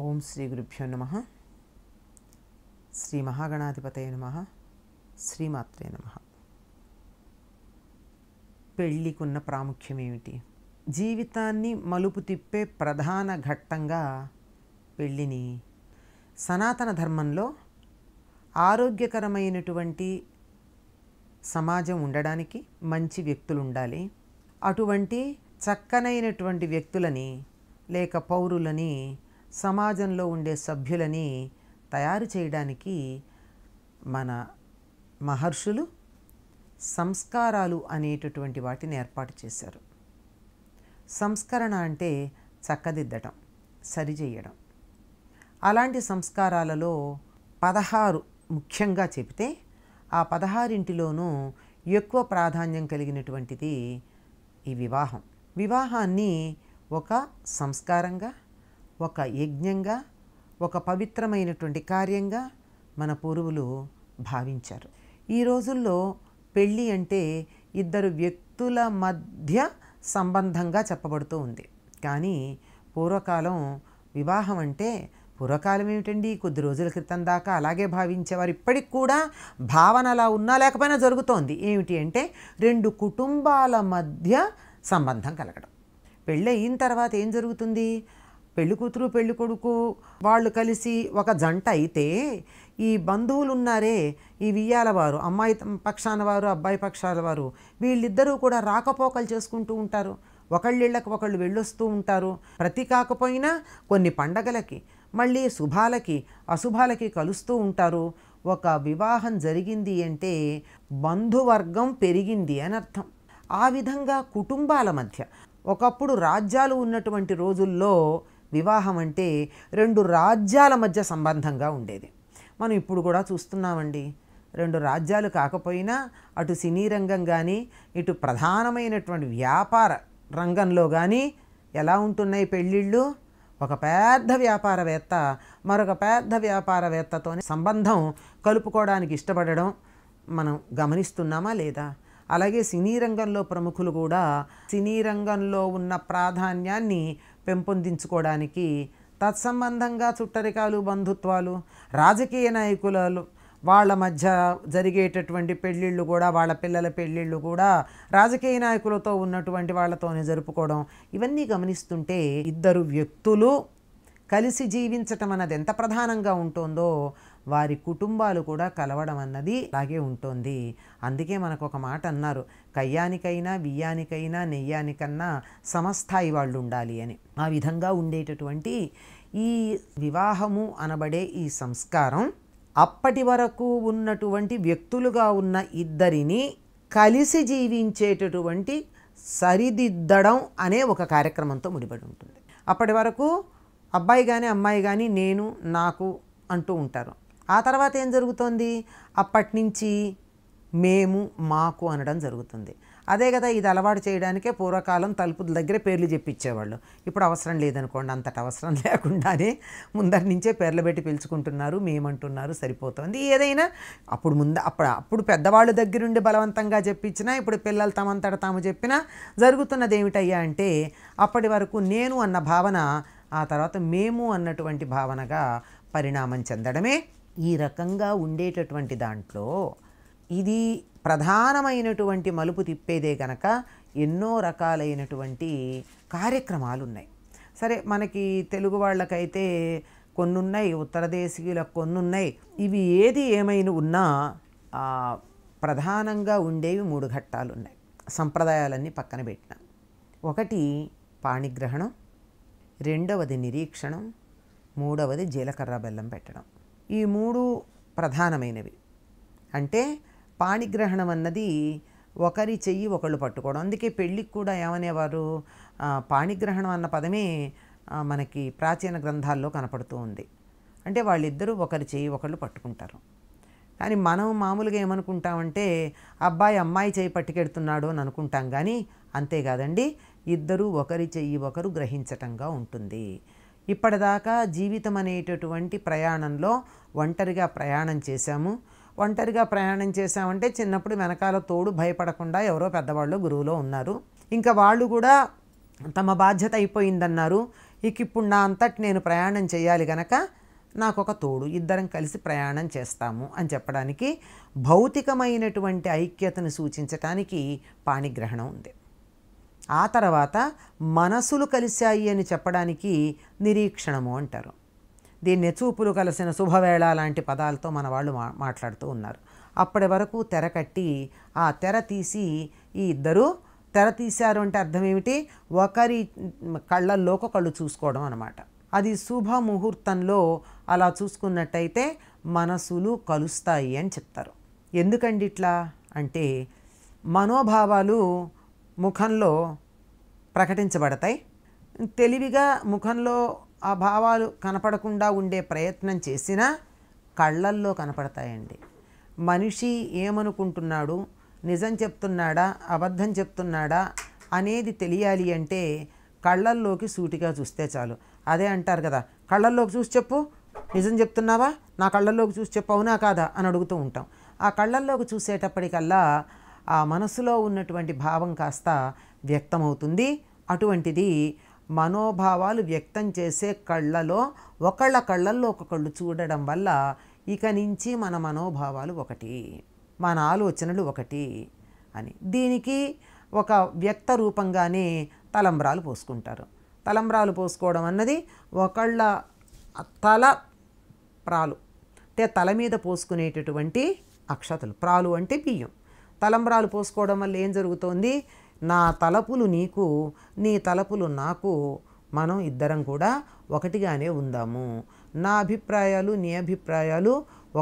ఓం శ్రీ గురుభ్యో నమ శ్రీ మహాగణాధిపతయ నమ శ్రీమాత్రే నమ పెళ్ళికున్న ప్రాముఖ్యం ఏమిటి జీవితాన్ని మలుపు తిప్పే ప్రధాన ఘట్టంగా పెళ్ళిని సనాతన ధర్మంలో ఆరోగ్యకరమైనటువంటి సమాజం ఉండడానికి మంచి వ్యక్తులు ఉండాలి అటువంటి చక్కనైనటువంటి వ్యక్తులని లేక పౌరులని సమాజంలో ఉండే సభ్యులని తయారు చేయడానికి మన మహర్షులు సంస్కారాలు అనేటటువంటి వాటిని ఏర్పాటు చేశారు సంస్కరణ అంటే చక్కదిద్దటం సరిచేయడం అలాంటి సంస్కారాలలో పదహారు ముఖ్యంగా చెబితే ఆ పదహారింటిలోనూ ఎక్కువ ప్రాధాన్యం కలిగినటువంటిది ఈ వివాహం వివాహాన్ని ఒక సంస్కారంగా ఒక యజ్ఞంగా ఒక పవిత్రమైనటువంటి కార్యంగా మన పూర్వులు భావించారు ఈ రోజుల్లో పెళ్ళి అంటే ఇద్దరు వ్యక్తుల మధ్య సంబంధంగా చెప్పబడుతూ ఉంది కానీ పూర్వకాలం వివాహం అంటే పూర్వకాలం ఏమిటండి కొద్ది రోజుల క్రితం దాకా అలాగే భావించేవారు ఇప్పటికి కూడా భావన అలా ఉన్నా లేకపోయినా జరుగుతోంది ఏమిటి అంటే రెండు కుటుంబాల మధ్య సంబంధం కలగడం పెళ్ళి అయిన తర్వాత ఏం జరుగుతుంది పెళ్లి కూతురు పెళ్లి కొడుకు వాళ్ళు కలిసి ఒక జంట అయితే ఈ బంధువులు ఉన్నారే ఈ వియ్యాల వారు అమ్మాయి పక్షాన వారు అబ్బాయి పక్షాల వారు వీళ్ళిద్దరూ కూడా రాకపోకలు చేసుకుంటూ ఉంటారు ఒకళ్ళిళ్ళకి ఒకళ్ళు వెళ్ళొస్తూ ఉంటారు ప్రతి కాకపోయినా కొన్ని పండగలకి మళ్ళీ శుభాలకి అశుభాలకి కలుస్తూ ఉంటారు ఒక వివాహం జరిగింది అంటే బంధువర్గం పెరిగింది అని అర్థం ఆ విధంగా కుటుంబాల మధ్య ఒకప్పుడు రాజ్యాలు ఉన్నటువంటి రోజుల్లో వివాహం అంటే రెండు రాజ్యాల మధ్య సంబంధంగా ఉండేది మనం ఇప్పుడు కూడా చూస్తున్నామండి రెండు రాజ్యాలు కాకపోయినా అటు సినీ రంగం కానీ ఇటు ప్రధానమైనటువంటి వ్యాపార రంగంలో కానీ ఎలా ఉంటున్నాయి పెళ్ళిళ్ళు ఒక పెద్ద వ్యాపారవేత్త మరొక పెద్ద వ్యాపారవేత్తతోనే సంబంధం కలుపుకోవడానికి ఇష్టపడడం మనం గమనిస్తున్నామా లేదా అలాగే సినీ రంగంలో ప్రముఖులు కూడా సినీ రంగంలో ఉన్న ప్రాధాన్యాన్ని పెంపొందించుకోవడానికి తత్సంబంధంగా చుట్టరికాలు బంధుత్వాలు రాజకీయ నాయకులలో వాళ్ళ మధ్య జరిగేటటువంటి పెళ్ళిళ్ళు కూడా వాళ్ళ పిల్లల పెళ్ళిళ్ళు కూడా రాజకీయ నాయకులతో ఉన్నటువంటి వాళ్ళతోనే జరుపుకోవడం ఇవన్నీ గమనిస్తుంటే ఇద్దరు వ్యక్తులు కలిసి జీవించటం అన్నది ఎంత ప్రధానంగా ఉంటుందో వారి కుటుంబాలు కూడా కలవడం అన్నది అలాగే ఉంటుంది అందుకే మనకు ఒక మాట అన్నారు కయ్యానికైనా బియ్యానికైనా నెయ్యానికన్నా సమస్థాయి వాళ్ళు ఉండాలి అని ఆ విధంగా ఉండేటటువంటి ఈ వివాహము అనబడే ఈ సంస్కారం అప్పటి వరకు ఉన్నటువంటి వ్యక్తులుగా ఉన్న ఇద్దరిని కలిసి జీవించేటటువంటి సరిదిద్దడం అనే ఒక కార్యక్రమంతో ముడిపడి ఉంటుంది అప్పటి వరకు అబ్బాయి కానీ అమ్మాయి కానీ నేను నాకు అంటూ ఉంటారు ఆ తర్వాత ఏం జరుగుతోంది అప్పటి నుంచి మేము మాకు అనడం జరుగుతుంది అదే కదా ఇది అలవాటు చేయడానికే పూర్వకాలం తలుపుల దగ్గర పేర్లు చెప్పిచ్చేవాళ్ళు ఇప్పుడు అవసరం లేదనుకోండి అంతటి అవసరం లేకుండానే ముందరి నుంచే పేర్లు పెట్టి పిలుచుకుంటున్నారు మేమంటున్నారు సరిపోతుంది ఏదైనా అప్పుడు ముందు అప్పుడు అప్పుడు పెద్దవాళ్ళ దగ్గరుండి బలవంతంగా చెప్పించినా ఇప్పుడు పిల్లలు తమంతట తాము చెప్పినా జరుగుతున్నది ఏమిటయ్యా అంటే అప్పటి వరకు నేను అన్న భావన ఆ తర్వాత మేము అన్నటువంటి భావనగా పరిణామం చెందడమే ఈ రకంగా ఉండేటటువంటి దాంట్లో ఇది ప్రధానమైనటువంటి మలుపు తిప్పేదే కనుక ఎన్నో రకాలైనటువంటి కార్యక్రమాలు ఉన్నాయి సరే మనకి తెలుగు వాళ్ళకైతే కొన్ని ఉన్నాయి ఉత్తర దేశీయులకు కొన్ని ఉన్నాయి ఇవి ఏది ఏమైనా ఉన్నా ప్రధానంగా ఉండేవి మూడు ఘట్టాలు ఉన్నాయి సంప్రదాయాలన్నీ పక్కన పెట్టిన ఒకటి పాణిగ్రహణం రెండవది నిరీక్షణం మూడవది జీలకర్ర బెల్లం పెట్టడం ఈ మూడు ప్రధానమైనవి అంటే పాణిగ్రహణం అన్నది ఒకరి చెయ్యి ఒకళ్ళు పట్టుకోవడం అందుకే పెళ్ళికి కూడా ఏమనేవారు పాణిగ్రహణం అన్న పదమే మనకి ప్రాచీన గ్రంథాల్లో కనపడుతూ ఉంది అంటే వాళ్ళిద్దరూ ఒకరి చెయ్యి ఒకళ్ళు పట్టుకుంటారు కానీ మనం మామూలుగా ఏమనుకుంటామంటే అబ్బాయి అమ్మాయి చేయి పట్టుకెడుతున్నాడు అని అనుకుంటాం కానీ అంతేకాదండి ఇద్దరూ ఒకరి చెయ్యి ఒకరు గ్రహించటంగా ఉంటుంది ఇప్పటిదాకా జీవితం అనేటటువంటి ప్రయాణంలో ఒంటరిగా ప్రయాణం చేశాము ఒంటరిగా ప్రయాణం చేశామంటే చిన్నప్పుడు వెనకాల తోడు భయపడకుండా ఎవరో పెద్దవాళ్ళు గురువులో ఉన్నారు ఇంకా వాళ్ళు కూడా తమ బాధ్యత అయిపోయిందన్నారు ఇక ఇప్పుడు నా అంతటి నేను ప్రయాణం చేయాలి గనక నాకు ఒక తోడు ఇద్దరం కలిసి ప్రయాణం చేస్తాము అని చెప్పడానికి భౌతికమైనటువంటి ఐక్యతను సూచించటానికి పాణిగ్రహణం ఉంది ఆ తర్వాత మనసులు కలిశాయి అని చెప్పడానికి నిరీక్షణము అంటారు దీన్ని చూపులు కలిసిన శుభవేళ లాంటి పదాలతో మన వాళ్ళు మా మాట్లాడుతూ ఉన్నారు అప్పటి వరకు తెర కట్టి ఆ తెర తీసి ఈ ఇద్దరు తెర తీశారు అంటే అర్థం ఏమిటి ఒకరి కళ్ళల్లోకి ఒకళ్ళు చూసుకోవడం అనమాట అది శుభ ముహూర్తంలో అలా చూసుకున్నట్టయితే మనసులు కలుస్తాయి అని చెప్తారు ఎందుకండి ఇట్లా అంటే మనోభావాలు ముఖంలో ప్రకటించబడతాయి తెలివిగా ముఖంలో ఆ భావాలు కనపడకుండా ఉండే ప్రయత్నం చేసినా కళ్ళల్లో కనపడతాయండి మనిషి ఏమనుకుంటున్నాడు నిజం చెప్తున్నాడా అబద్ధం చెప్తున్నాడా అనేది తెలియాలి అంటే కళ్ళల్లోకి సూటిగా చూస్తే చాలు అదే అంటారు కదా కళ్ళల్లోకి చూసి చెప్పు నిజం చెప్తున్నావా నా కళ్ళల్లోకి చూసి చెప్పు అవునా కాదా అని అడుగుతూ ఉంటాం ఆ కళ్ళల్లోకి చూసేటప్పటికల్లా ఆ మనసులో ఉన్నటువంటి భావం కాస్త వ్యక్తమవుతుంది అటువంటిది మనోభావాలు వ్యక్తం చేసే కళ్ళలో ఒకళ్ళ కళ్ళల్లో ఒకళ్ళు చూడడం వల్ల ఇక నుంచి మన మనోభావాలు ఒకటి మన ఆలోచనలు ఒకటి అని దీనికి ఒక వ్యక్త రూపంగానే తలంబ్రాలు పోసుకుంటారు తలంబ్రాలు పోసుకోవడం అన్నది ఒకళ్ళ తల ప్రాలు అంటే తల మీద పోసుకునేటటువంటి అక్షతలు ప్రాలు అంటే బియ్యం తలంబ్రాలు పోసుకోవడం వల్ల ఏం జరుగుతోంది నా తలపులు నీకు నీ తలపులు నాకు మనం ఇద్దరం కూడా ఒకటిగానే ఉందాము నా అభిప్రాయాలు నీ అభిప్రాయాలు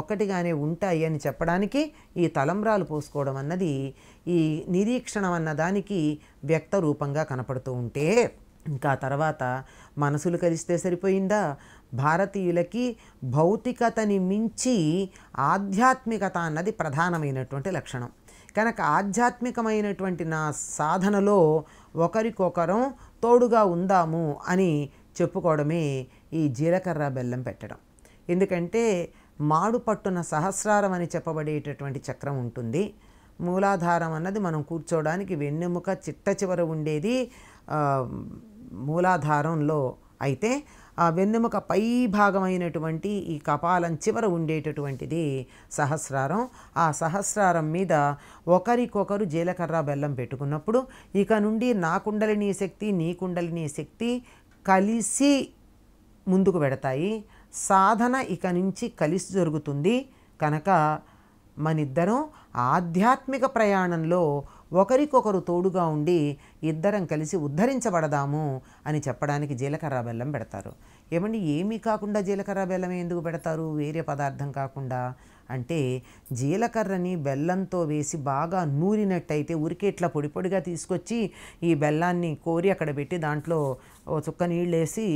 ఒకటిగానే ఉంటాయి అని చెప్పడానికి ఈ తలంబ్రాలు పోసుకోవడం అన్నది ఈ నిరీక్షణం అన్నదానికి వ్యక్త రూపంగా కనపడుతూ ఉంటే ఇంకా తర్వాత మనసులు కలిస్తే సరిపోయిందా భారతీయులకి భౌతికతని మించి ఆధ్యాత్మికత అన్నది ప్రధానమైనటువంటి లక్షణం కనుక ఆధ్యాత్మికమైనటువంటి నా సాధనలో ఒకరికొకరం తోడుగా ఉందాము అని చెప్పుకోవడమే ఈ జీలకర్ర బెల్లం పెట్టడం ఎందుకంటే మాడు పట్టున సహస్రారం అని చెప్పబడేటటువంటి చక్రం ఉంటుంది మూలాధారం అన్నది మనం కూర్చోవడానికి వెన్నెముక చిట్ట చివర ఉండేది మూలాధారంలో అయితే ఆ వెన్నెముక పై భాగమైనటువంటి ఈ కపాలం చివర ఉండేటటువంటిది సహస్రారం ఆ సహస్రారం మీద ఒకరికొకరు జీలకర్ర బెల్లం పెట్టుకున్నప్పుడు ఇక నుండి నా కుండలిని శక్తి నీ కుండలిని శక్తి కలిసి ముందుకు పెడతాయి సాధన ఇక నుంచి కలిసి జరుగుతుంది కనుక మనిద్దరం ఆధ్యాత్మిక ప్రయాణంలో ఒకరికొకరు తోడుగా ఉండి ఇద్దరం కలిసి ఉద్ధరించబడదాము అని చెప్పడానికి జీలకర్ర బెల్లం పెడతారు ఏమండి ఏమీ కాకుండా జీలకర్ర బెల్లం ఎందుకు పెడతారు వేరే పదార్థం కాకుండా అంటే జీలకర్రని బెల్లంతో వేసి బాగా నూరినట్టయితే ఉరికి ఇట్లా పొడి పొడిగా తీసుకొచ్చి ఈ బెల్లాన్ని కోరి అక్కడ పెట్టి దాంట్లో చుక్క నీళ్ళు వేసి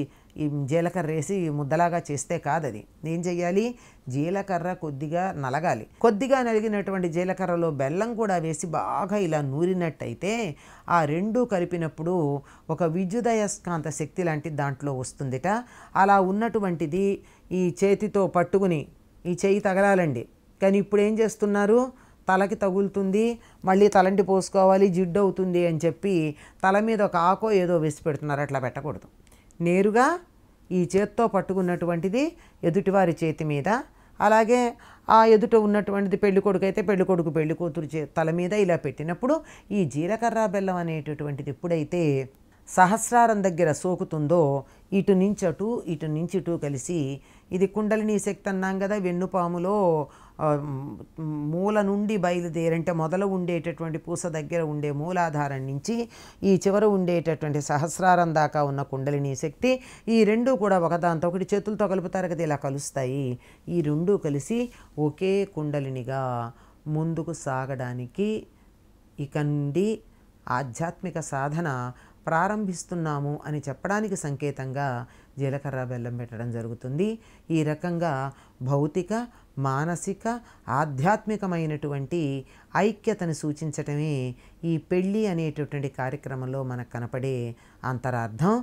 ఈ జీలకర్ర వేసి ముద్దలాగా చేస్తే కాదది ఏం చేయాలి జీలకర్ర కొద్దిగా నలగాలి కొద్దిగా నలిగినటువంటి జీలకర్రలో బెల్లం కూడా వేసి బాగా ఇలా నూరినట్టయితే ఆ రెండు కలిపినప్పుడు ఒక విద్యుదయస్కాంత శక్తి లాంటి దాంట్లో వస్తుందిట అలా ఉన్నటువంటిది ఈ చేతితో పట్టుకుని ఈ చెయ్యి తగలాలండి కానీ ఇప్పుడు ఏం చేస్తున్నారు తలకి తగులుతుంది మళ్ళీ తలంటి పోసుకోవాలి జిడ్డు అవుతుంది అని చెప్పి తల మీద ఒక ఆకో ఏదో వేసి పెడుతున్నారు అట్లా పెట్టకూడదు నేరుగా ఈ చేత్తో పట్టుకున్నటువంటిది ఎదుటివారి చేతి మీద అలాగే ఆ ఎదుట ఉన్నటువంటిది పెళ్లి కొడుకు అయితే పెళ్లి కొడుకు పెళ్లి కూతురు చే తల మీద ఇలా పెట్టినప్పుడు ఈ జీలకర్ర బెల్లం అనేటటువంటిది ఎప్పుడైతే సహస్రారం దగ్గర సోకుతుందో ఇటు నించటు ఇటు నించిటు కలిసి ఇది కుండలిని శక్తి అన్నాం కదా వెన్నుపాములో మూల నుండి బయలుదేరంటే మొదలు ఉండేటటువంటి పూస దగ్గర ఉండే మూలాధారం నుంచి ఈ చివర ఉండేటటువంటి సహస్రారం దాకా ఉన్న కుండలిని శక్తి ఈ రెండు కూడా ఒకదాంతో ఒకటి చేతులతో కలుపుతారు కదా ఇలా కలుస్తాయి ఈ రెండు కలిసి ఒకే కుండలినిగా ముందుకు సాగడానికి ఇకండి ఆధ్యాత్మిక సాధన ప్రారంభిస్తున్నాము అని చెప్పడానికి సంకేతంగా జీలకర్ర బెల్లం పెట్టడం జరుగుతుంది ఈ రకంగా భౌతిక మానసిక ఆధ్యాత్మికమైనటువంటి ఐక్యతను సూచించటమే ఈ పెళ్ళి అనేటటువంటి కార్యక్రమంలో మనకు కనపడే అంతరార్థం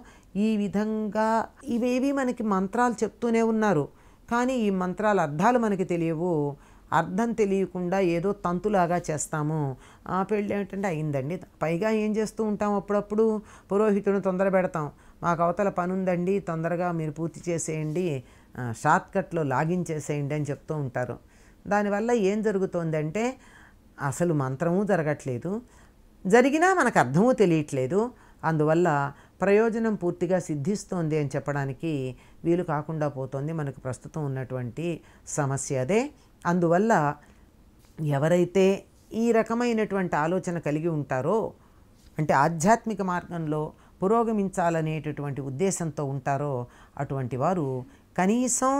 ఈ విధంగా ఇవేవి మనకి మంత్రాలు చెప్తూనే ఉన్నారు కానీ ఈ మంత్రాల అర్థాలు మనకి తెలియవు అర్థం తెలియకుండా ఏదో తంతులాగా చేస్తాము ఆ పెళ్ళి ఏంటంటే అయిందండి పైగా ఏం చేస్తూ ఉంటాం అప్పుడప్పుడు పురోహితుడిని తొందర పెడతాం మాకు అవతల పని ఉందండి తొందరగా మీరు పూర్తి చేసేయండి షార్ట్కట్లో లాగిన్ చేసేయండి అని చెప్తూ ఉంటారు దానివల్ల ఏం జరుగుతోందంటే అసలు మంత్రము జరగట్లేదు జరిగినా మనకు అర్థము తెలియట్లేదు అందువల్ల ప్రయోజనం పూర్తిగా సిద్ధిస్తోంది అని చెప్పడానికి వీలు కాకుండా పోతుంది మనకు ప్రస్తుతం ఉన్నటువంటి సమస్య అదే అందువల్ల ఎవరైతే ఈ రకమైనటువంటి ఆలోచన కలిగి ఉంటారో అంటే ఆధ్యాత్మిక మార్గంలో పురోగమించాలనేటటువంటి ఉద్దేశంతో ఉంటారో అటువంటి వారు కనీసం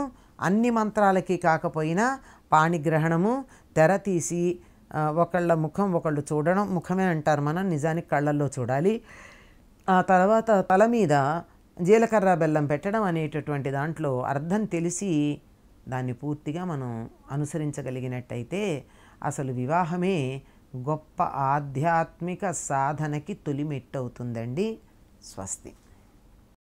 అన్ని మంత్రాలకి కాకపోయినా పాణిగ్రహణము తెర తీసి ఒకళ్ళ ముఖం ఒకళ్ళు చూడడం ముఖమే అంటారు మనం నిజానికి కళ్ళల్లో చూడాలి ఆ తర్వాత తల మీద జీలకర్ర బెల్లం పెట్టడం అనేటటువంటి దాంట్లో అర్థం తెలిసి దాన్ని పూర్తిగా మనం అనుసరించగలిగినట్టయితే అసలు వివాహమే గొప్ప ఆధ్యాత్మిక సాధనకి తొలిమెట్టవుతుందండి స్వస్తి